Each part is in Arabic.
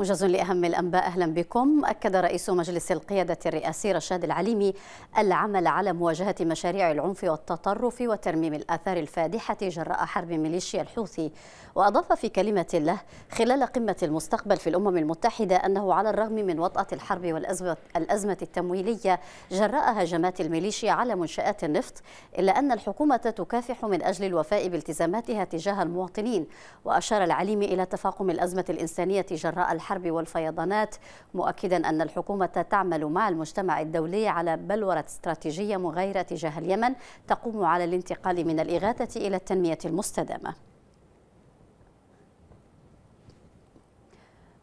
موجز لأهم الأنباء أهلا بكم أكد رئيس مجلس القيادة الرئاسي رشاد العليمي العمل على مواجهة مشاريع العنف والتطرف وترميم الآثار الفادحة جراء حرب ميليشيا الحوثي وأضاف في كلمة له خلال قمة المستقبل في الأمم المتحدة أنه على الرغم من وطأة الحرب والأزمة التمويلية جراء هجمات الميليشيا على منشآت النفط إلا أن الحكومة تكافح من أجل الوفاء بالتزاماتها تجاه المواطنين وأشار العليمي إلى تفاقم الأزمة الإنسانية جراء الحرب الحرب والفيضانات مؤكدا أن الحكومة تعمل مع المجتمع الدولي على بلورة استراتيجية مغايرة تجاه اليمن تقوم على الانتقال من الإغاثة إلى التنمية المستدامة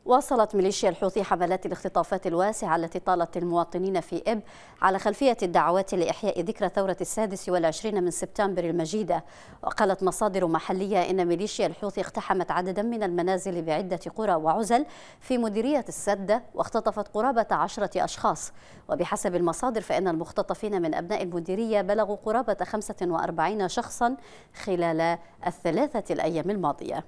واصلت ميليشيا الحوثي حملات الاختطافات الواسعة التي طالت المواطنين في إب على خلفية الدعوات لإحياء ذكرى ثورة السادس والعشرين من سبتمبر المجيدة وقالت مصادر محلية إن ميليشيا الحوثي اقتحمت عددا من المنازل بعدة قرى وعزل في مديرية السدة واختطفت قرابة عشرة أشخاص وبحسب المصادر فإن المختطفين من أبناء المديرية بلغوا قرابة 45 شخصا خلال الثلاثة الأيام الماضية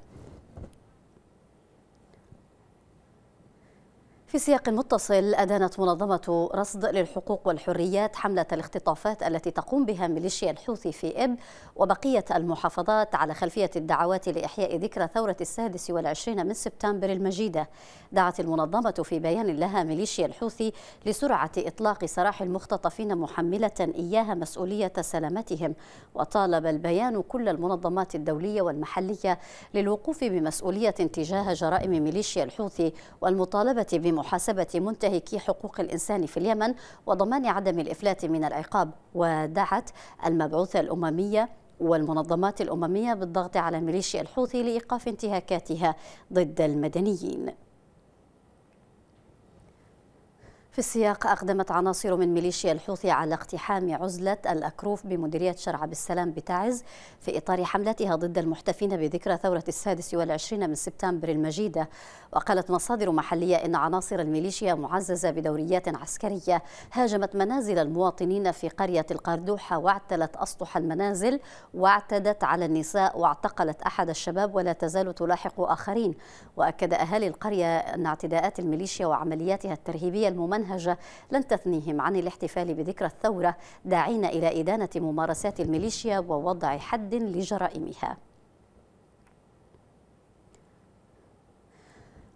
في سياق متصل أدانت منظمة رصد للحقوق والحريات حملة الاختطافات التي تقوم بها ميليشيا الحوثي في إب وبقية المحافظات على خلفية الدعوات لإحياء ذكرى ثورة السادس والعشرين من سبتمبر المجيدة دعت المنظمة في بيان لها ميليشيا الحوثي لسرعة إطلاق سراح المختطفين محملة إياها مسؤولية سلامتهم وطالب البيان كل المنظمات الدولية والمحلية للوقوف بمسؤولية تجاه جرائم ميليشيا الحوثي والمطالبة بم محاسبة منتهكي حقوق الإنسان في اليمن وضمان عدم الإفلات من العقاب ودعت المبعوثة الأممية والمنظمات الأممية بالضغط على ميليشيا الحوثي لإيقاف انتهاكاتها ضد المدنيين في السياق أقدمت عناصر من ميليشيا الحوثي على اقتحام عزلة الأكروف بمديرية شرع بالسلام بتعز في إطار حملتها ضد المحتفين بذكرى ثورة السادس والعشرين من سبتمبر المجيدة وقالت مصادر محلية إن عناصر الميليشيا معززة بدوريات عسكرية هاجمت منازل المواطنين في قرية القردوحة واعتلت أسطح المنازل واعتدت على النساء واعتقلت أحد الشباب ولا تزال تلاحق آخرين وأكد أهالي القرية أن اعتداءات الميليشيا وعملياتها الترهيبية الممنهجة المنهج لن تثنيهم عن الاحتفال بذكرى الثورة داعين إلى إدانة ممارسات الميليشيا ووضع حد لجرائمها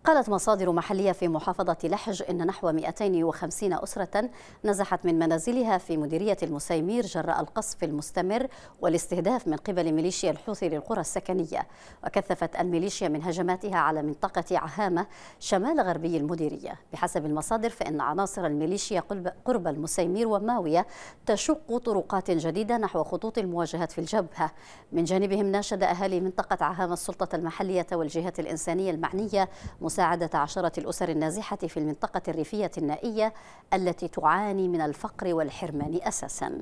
قالت مصادر محلية في محافظة لحج إن نحو 250 أسرة نزحت من منازلها في مديرية المسيمير جراء القصف المستمر والاستهداف من قبل ميليشيا الحوثي للقرى السكنية وكثفت الميليشيا من هجماتها على منطقة عهامة شمال غربي المديرية بحسب المصادر فإن عناصر الميليشيا قرب المسيمير وماوية تشق طرقات جديدة نحو خطوط المواجهات في الجبهة من جانبهم ناشد أهالي منطقة عهامة السلطة المحلية والجهات الإنسانية المعنية مساعدة عشرة الأسر النازحة في المنطقة الريفية النائية التي تعاني من الفقر والحرمان أساساً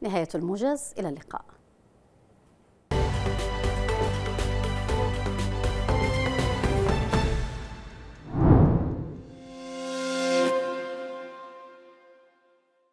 نهاية الموجز إلى اللقاء